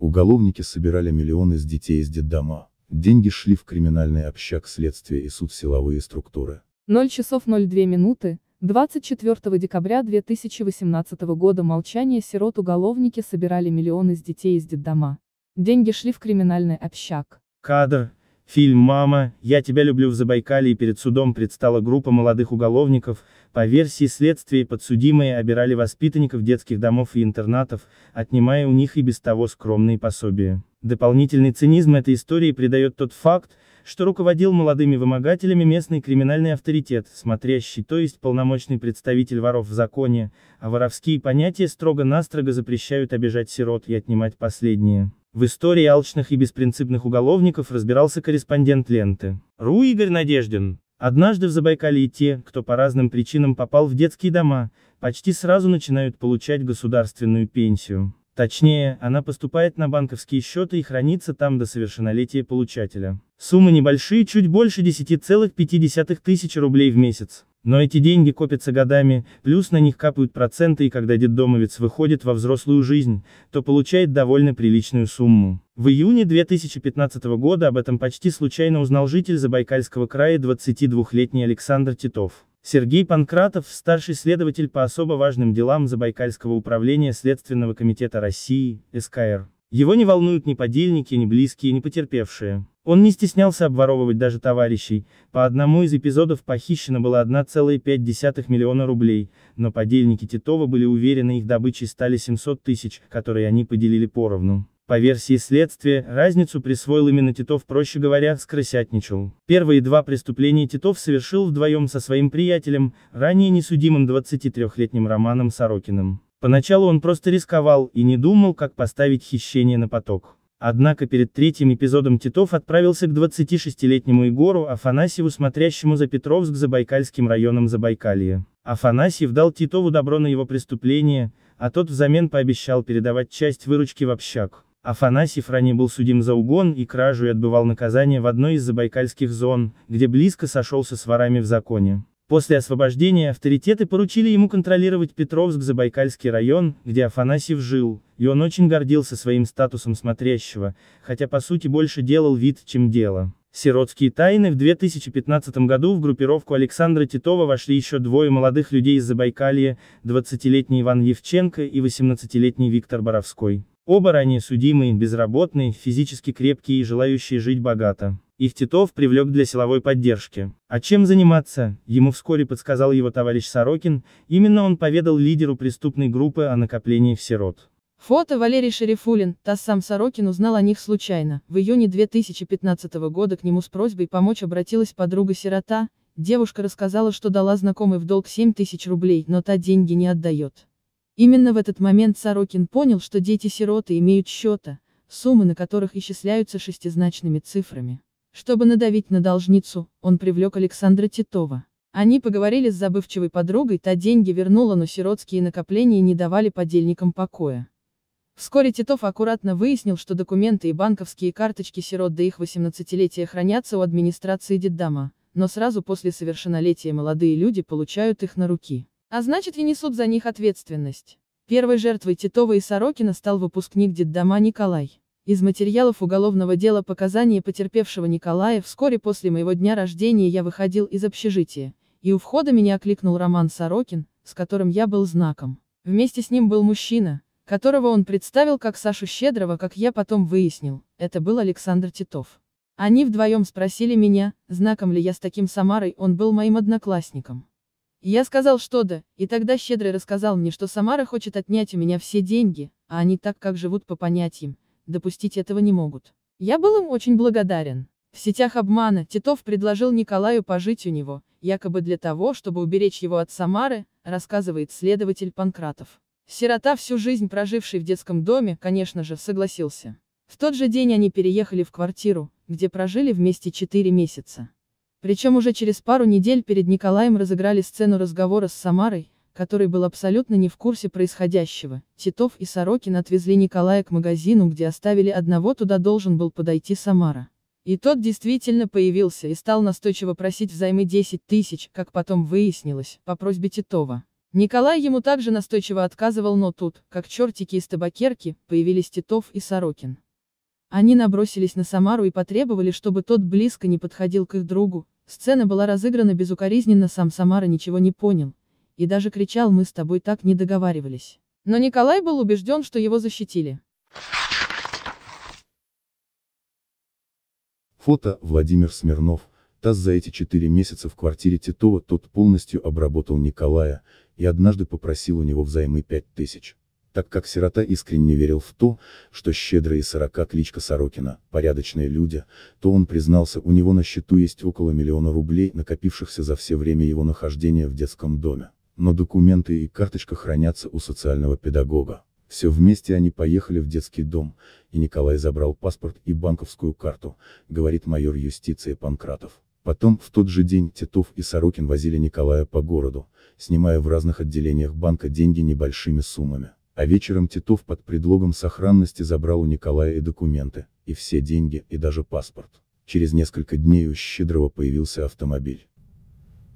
Уголовники собирали миллионы с детей из детдома. Деньги шли в криминальный общак следствия и суд силовые структуры. 0 часов 02 минуты, 24 декабря 2018 года молчание сирот уголовники собирали миллионы с детей из детдома. Деньги шли в криминальный общак. Кадр. Фильм «Мама, я тебя люблю» в Забайкалье перед судом предстала группа молодых уголовников, по версии следствия подсудимые обирали воспитанников детских домов и интернатов, отнимая у них и без того скромные пособия. Дополнительный цинизм этой истории придает тот факт, что руководил молодыми вымогателями местный криминальный авторитет, смотрящий, то есть полномочный представитель воров в законе, а воровские понятия строго-настрого запрещают обижать сирот и отнимать последние. В истории алчных и беспринципных уголовников разбирался корреспондент ленты. Ру Игорь Надеждин. Однажды в Забайкалье те, кто по разным причинам попал в детские дома, почти сразу начинают получать государственную пенсию. Точнее, она поступает на банковские счеты и хранится там до совершеннолетия получателя. Суммы небольшие, чуть больше 10,5 тысяч рублей в месяц. Но эти деньги копятся годами, плюс на них капают проценты и когда детдомовец выходит во взрослую жизнь, то получает довольно приличную сумму. В июне 2015 года об этом почти случайно узнал житель Забайкальского края 22-летний Александр Титов. Сергей Панкратов, старший следователь по особо важным делам Забайкальского управления Следственного комитета России, СКР. Его не волнуют ни подельники, ни близкие, ни потерпевшие. Он не стеснялся обворовывать даже товарищей, по одному из эпизодов похищено было 1,5 миллиона рублей, но подельники Титова были уверены их добычей стали 700 тысяч, которые они поделили поровну. По версии следствия, разницу присвоил именно Титов, проще говоря, скрысятничал. Первые два преступления Титов совершил вдвоем со своим приятелем, ранее несудимым 23-летним Романом Сорокиным. Поначалу он просто рисковал и не думал, как поставить хищение на поток. Однако перед третьим эпизодом Титов отправился к 26-летнему Егору Афанасьеву, смотрящему за Петровск Забайкальским районом Забайкалья. Афанасьев дал Титову добро на его преступление, а тот взамен пообещал передавать часть выручки в общак. Афанасьев ранее был судим за угон и кражу и отбывал наказание в одной из забайкальских зон, где близко сошелся с ворами в законе. После освобождения авторитеты поручили ему контролировать Петровск-Забайкальский район, где Афанасьев жил, и он очень гордился своим статусом смотрящего, хотя по сути больше делал вид, чем дело. Сиротские тайны в 2015 году в группировку Александра Титова вошли еще двое молодых людей из Забайкалья, 20-летний Иван Евченко и 18-летний Виктор Боровской. Оба ранее судимые, безработные, физически крепкие и желающие жить богато. Их Титов привлек для силовой поддержки. А чем заниматься, ему вскоре подсказал его товарищ Сорокин, именно он поведал лидеру преступной группы о накоплении в сирот. Фото Валерий Шерифулин, ТАСС сам Сорокин узнал о них случайно. В июне 2015 года к нему с просьбой помочь обратилась подруга-сирота, девушка рассказала, что дала знакомой в долг 7 тысяч рублей, но та деньги не отдает. Именно в этот момент Сорокин понял, что дети-сироты имеют счета, суммы на которых исчисляются шестизначными цифрами. Чтобы надавить на должницу, он привлек Александра Титова. Они поговорили с забывчивой подругой, та деньги вернула, но сиротские накопления не давали подельникам покоя. Вскоре Титов аккуратно выяснил, что документы и банковские карточки сирот до их 18-летия хранятся у администрации детдома, но сразу после совершеннолетия молодые люди получают их на руки. А значит и несут за них ответственность. Первой жертвой Титова и Сорокина стал выпускник детдома Николай. Из материалов уголовного дела показания потерпевшего Николая вскоре после моего дня рождения я выходил из общежития, и у входа меня окликнул Роман Сорокин, с которым я был знаком. Вместе с ним был мужчина, которого он представил как Сашу Щедрого, как я потом выяснил, это был Александр Титов. Они вдвоем спросили меня, знаком ли я с таким Самарой, он был моим одноклассником. Я сказал, что да, и тогда Щедрый рассказал мне, что Самара хочет отнять у меня все деньги, а они так как живут по понятиям, допустить этого не могут. Я был им очень благодарен. В сетях обмана Титов предложил Николаю пожить у него, якобы для того, чтобы уберечь его от Самары, рассказывает следователь Панкратов. Сирота, всю жизнь проживший в детском доме, конечно же, согласился. В тот же день они переехали в квартиру, где прожили вместе 4 месяца. Причем уже через пару недель перед Николаем разыграли сцену разговора с Самарой, который был абсолютно не в курсе происходящего, Титов и Сорокин отвезли Николая к магазину, где оставили одного, туда должен был подойти Самара. И тот действительно появился и стал настойчиво просить взаймы 10 тысяч, как потом выяснилось, по просьбе Титова. Николай ему также настойчиво отказывал, но тут, как чертики из табакерки, появились Титов и Сорокин. Они набросились на Самару и потребовали, чтобы тот близко не подходил к их другу. Сцена была разыграна безукоризненно, сам Самара ничего не понял, и даже кричал «Мы с тобой так не договаривались». Но Николай был убежден, что его защитили. Фото Владимир Смирнов. ТАСС за эти четыре месяца в квартире Титова тот полностью обработал Николая и однажды попросил у него взаймы пять тысяч. Так как сирота искренне верил в то, что щедрые сорока кличка Сорокина – порядочные люди, то он признался у него на счету есть около миллиона рублей, накопившихся за все время его нахождения в детском доме но документы и карточка хранятся у социального педагога. Все вместе они поехали в детский дом, и Николай забрал паспорт и банковскую карту, говорит майор юстиции Панкратов. Потом, в тот же день, Титов и Сорокин возили Николая по городу, снимая в разных отделениях банка деньги небольшими суммами. А вечером Титов под предлогом сохранности забрал у Николая и документы, и все деньги, и даже паспорт. Через несколько дней у Щедрого появился автомобиль.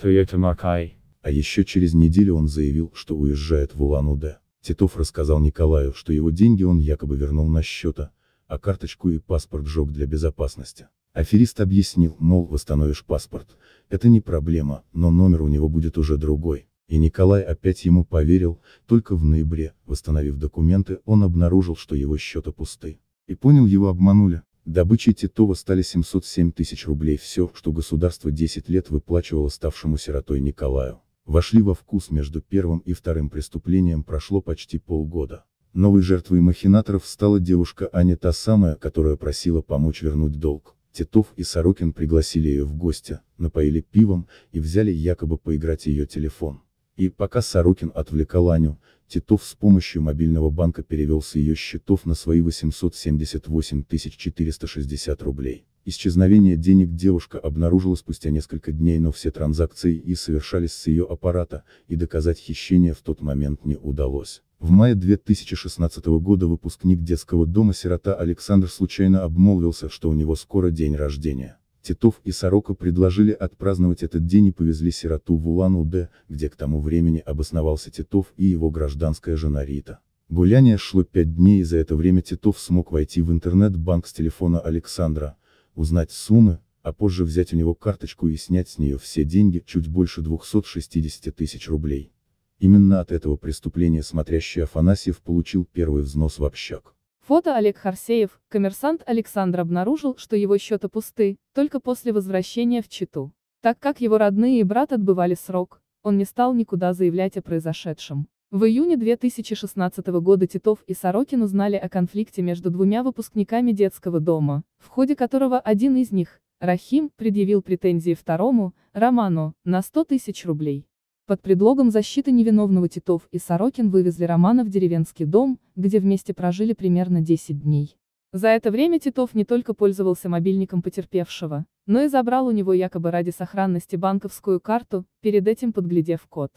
Toyota Makai а еще через неделю он заявил, что уезжает в Улан-Удэ. Титов рассказал Николаю, что его деньги он якобы вернул на счета, а карточку и паспорт сжег для безопасности. Аферист объяснил, мол, восстановишь паспорт, это не проблема, но номер у него будет уже другой. И Николай опять ему поверил, только в ноябре, восстановив документы, он обнаружил, что его счета пусты. И понял, его обманули. Добычей Титова стали 707 тысяч рублей все, что государство 10 лет выплачивало ставшему сиротой Николаю вошли во вкус между первым и вторым преступлением прошло почти полгода. Новой жертвой махинаторов стала девушка Аня та самая, которая просила помочь вернуть долг. Титов и Сорокин пригласили ее в гости, напоили пивом и взяли якобы поиграть ее телефон. И пока Сорокин отвлекал Аню, Титов с помощью мобильного банка перевел с ее счетов на свои 878 460 рублей. Исчезновение денег девушка обнаружила спустя несколько дней, но все транзакции и совершались с ее аппарата, и доказать хищение в тот момент не удалось. В мае 2016 года выпускник детского дома-сирота Александр случайно обмолвился, что у него скоро день рождения. Титов и Сорока предложили отпраздновать этот день и повезли сироту в Улан-Удэ, где к тому времени обосновался Титов и его гражданская жена Рита. Гуляние шло пять дней и за это время Титов смог войти в интернет-банк с телефона Александра, узнать суммы, а позже взять у него карточку и снять с нее все деньги, чуть больше 260 тысяч рублей. Именно от этого преступления смотрящий Афанасьев получил первый взнос в общак. Фото Олег Харсеев, коммерсант Александр обнаружил, что его счеты пусты, только после возвращения в Читу. Так как его родные и брат отбывали срок, он не стал никуда заявлять о произошедшем. В июне 2016 года Титов и Сорокин узнали о конфликте между двумя выпускниками детского дома, в ходе которого один из них, Рахим, предъявил претензии второму, Роману, на 100 тысяч рублей. Под предлогом защиты невиновного Титов и Сорокин вывезли Романа в деревенский дом, где вместе прожили примерно 10 дней. За это время Титов не только пользовался мобильником потерпевшего, но и забрал у него якобы ради сохранности банковскую карту, перед этим подглядев код.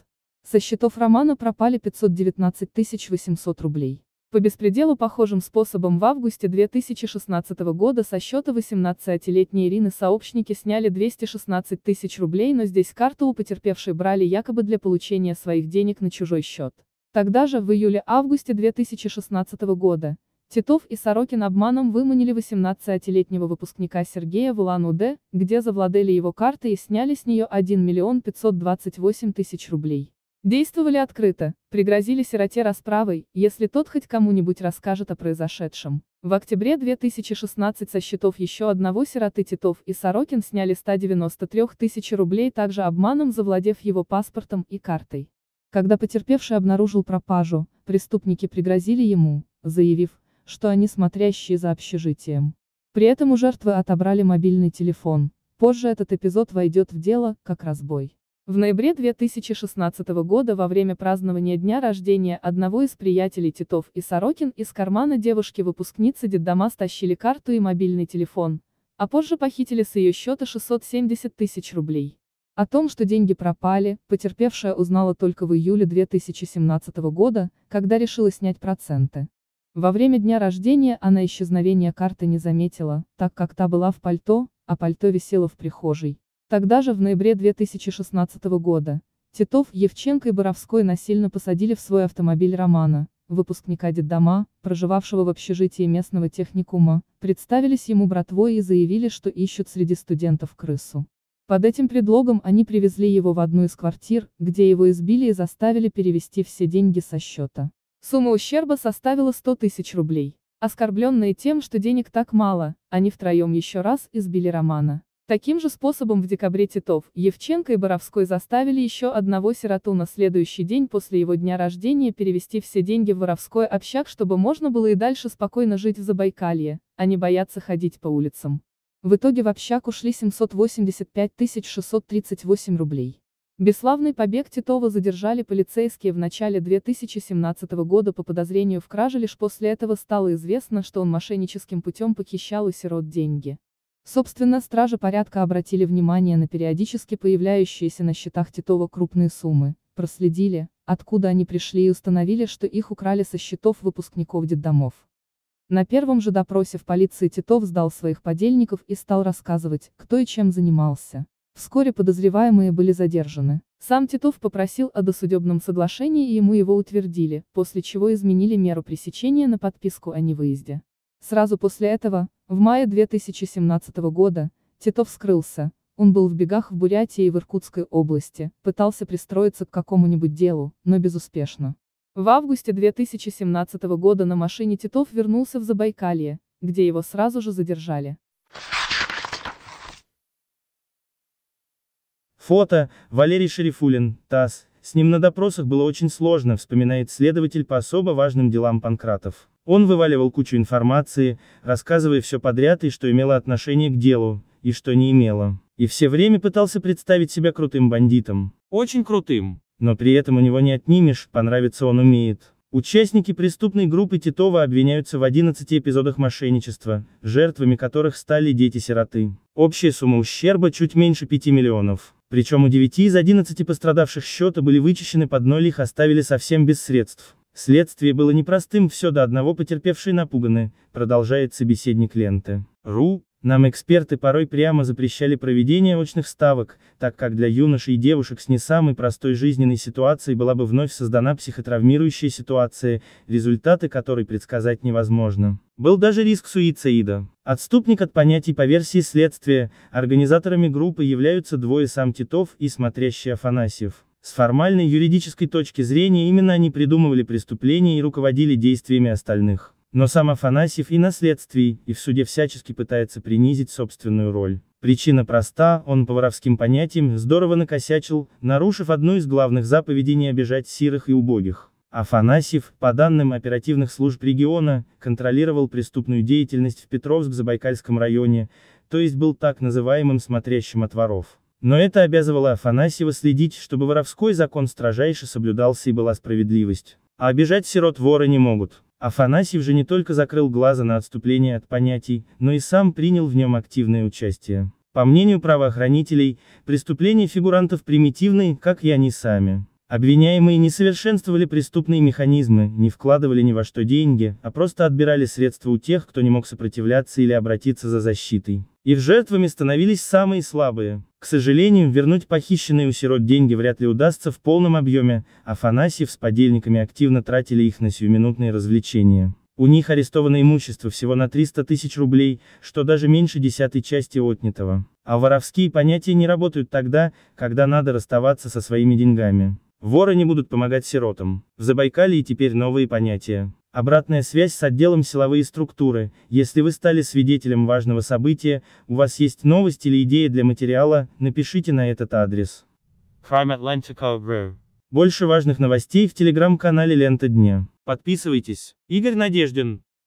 Со счетов Романа пропали 519 800 рублей. По беспределу похожим способом в августе 2016 года со счета 18-летней Ирины сообщники сняли 216 тысяч рублей, но здесь карту у потерпевшей брали якобы для получения своих денег на чужой счет. Тогда же, в июле-августе 2016 года, Титов и Сорокин обманом выманили 18-летнего выпускника Сергея в улан где завладели его картой и сняли с нее 1 миллион 528 тысяч рублей. Действовали открыто, пригрозили сироте расправой, если тот хоть кому-нибудь расскажет о произошедшем. В октябре 2016 со счетов еще одного сироты Титов и Сорокин сняли 193 тысячи рублей также обманом завладев его паспортом и картой. Когда потерпевший обнаружил пропажу, преступники пригрозили ему, заявив, что они смотрящие за общежитием. При этом у жертвы отобрали мобильный телефон. Позже этот эпизод войдет в дело, как разбой. В ноябре 2016 года во время празднования дня рождения одного из приятелей Титов и Сорокин из кармана девушки-выпускницы детдома стащили карту и мобильный телефон, а позже похитили с ее счета 670 тысяч рублей. О том, что деньги пропали, потерпевшая узнала только в июле 2017 года, когда решила снять проценты. Во время дня рождения она исчезновения карты не заметила, так как та была в пальто, а пальто висело в прихожей. Тогда же, в ноябре 2016 года, Титов, Евченко и Боровской насильно посадили в свой автомобиль Романа, выпускника детдома, проживавшего в общежитии местного техникума, представились ему братвой и заявили, что ищут среди студентов крысу. Под этим предлогом они привезли его в одну из квартир, где его избили и заставили перевести все деньги со счета. Сумма ущерба составила 100 тысяч рублей. Оскорбленные тем, что денег так мало, они втроем еще раз избили Романа. Таким же способом в декабре Титов, Евченко и Боровской заставили еще одного сироту на следующий день после его дня рождения перевести все деньги в воровской общак, чтобы можно было и дальше спокойно жить в Забайкалье, а не бояться ходить по улицам. В итоге в общак ушли 785 638 рублей. Бесславный побег Титова задержали полицейские в начале 2017 года по подозрению в краже, лишь после этого стало известно, что он мошенническим путем похищал у сирот деньги. Собственно, стражи порядка обратили внимание на периодически появляющиеся на счетах Титова крупные суммы, проследили, откуда они пришли и установили, что их украли со счетов выпускников детдомов. На первом же допросе в полиции Титов сдал своих подельников и стал рассказывать, кто и чем занимался. Вскоре подозреваемые были задержаны. Сам Титов попросил о досудебном соглашении и ему его утвердили, после чего изменили меру пресечения на подписку о невыезде. Сразу после этого, в мае 2017 года, Титов скрылся, он был в бегах в Бурятии и в Иркутской области, пытался пристроиться к какому-нибудь делу, но безуспешно. В августе 2017 года на машине Титов вернулся в Забайкалье, где его сразу же задержали. Фото, Валерий Шерифулин, ТАСС, с ним на допросах было очень сложно, вспоминает следователь по особо важным делам Панкратов. Он вываливал кучу информации, рассказывая все подряд и что имело отношение к делу, и что не имело. И все время пытался представить себя крутым бандитом. Очень крутым. Но при этом у него не отнимешь, понравиться он умеет. Участники преступной группы Титова обвиняются в 11 эпизодах мошенничества, жертвами которых стали дети-сироты. Общая сумма ущерба чуть меньше 5 миллионов. Причем у 9 из 11 пострадавших счета были вычищены под ноль, их оставили совсем без средств. Следствие было непростым, все до одного потерпевшие напуганы, продолжает собеседник ленты. РУ, нам эксперты порой прямо запрещали проведение очных ставок, так как для юношей и девушек с не самой простой жизненной ситуацией была бы вновь создана психотравмирующая ситуация, результаты которой предсказать невозможно. Был даже риск суицида. Отступник от понятий по версии следствия, организаторами группы являются двое сам Титов и смотрящий Афанасьев. С формальной юридической точки зрения именно они придумывали преступление и руководили действиями остальных. Но сам Афанасьев и на следствии, и в суде всячески пытается принизить собственную роль. Причина проста, он по воровским понятиям здорово накосячил, нарушив одну из главных заповедей не обижать сирых и убогих. Афанасьев, по данным оперативных служб региона, контролировал преступную деятельность в Петровск-Забайкальском районе, то есть был так называемым смотрящим от воров. Но это обязывало Афанасьева следить, чтобы воровской закон строжайше соблюдался и была справедливость. А обижать сирот воры не могут. Афанасьев же не только закрыл глаза на отступление от понятий, но и сам принял в нем активное участие. По мнению правоохранителей, преступления фигурантов примитивны, как и они сами. Обвиняемые не совершенствовали преступные механизмы, не вкладывали ни во что деньги, а просто отбирали средства у тех, кто не мог сопротивляться или обратиться за защитой. Их жертвами становились самые слабые. К сожалению, вернуть похищенные у сирот деньги вряд ли удастся в полном объеме, Афанасьев с подельниками активно тратили их на сиюминутные развлечения. У них арестовано имущество всего на 300 тысяч рублей, что даже меньше десятой части отнятого. А воровские понятия не работают тогда, когда надо расставаться со своими деньгами. Воры не будут помогать сиротам. В Забайкалье теперь новые понятия. Обратная связь с отделом «Силовые структуры». Если вы стали свидетелем важного события, у вас есть новость или идея для материала, напишите на этот адрес. Crime Больше важных новостей в телеграм-канале «Лента дня». Подписывайтесь. Игорь Надеждин.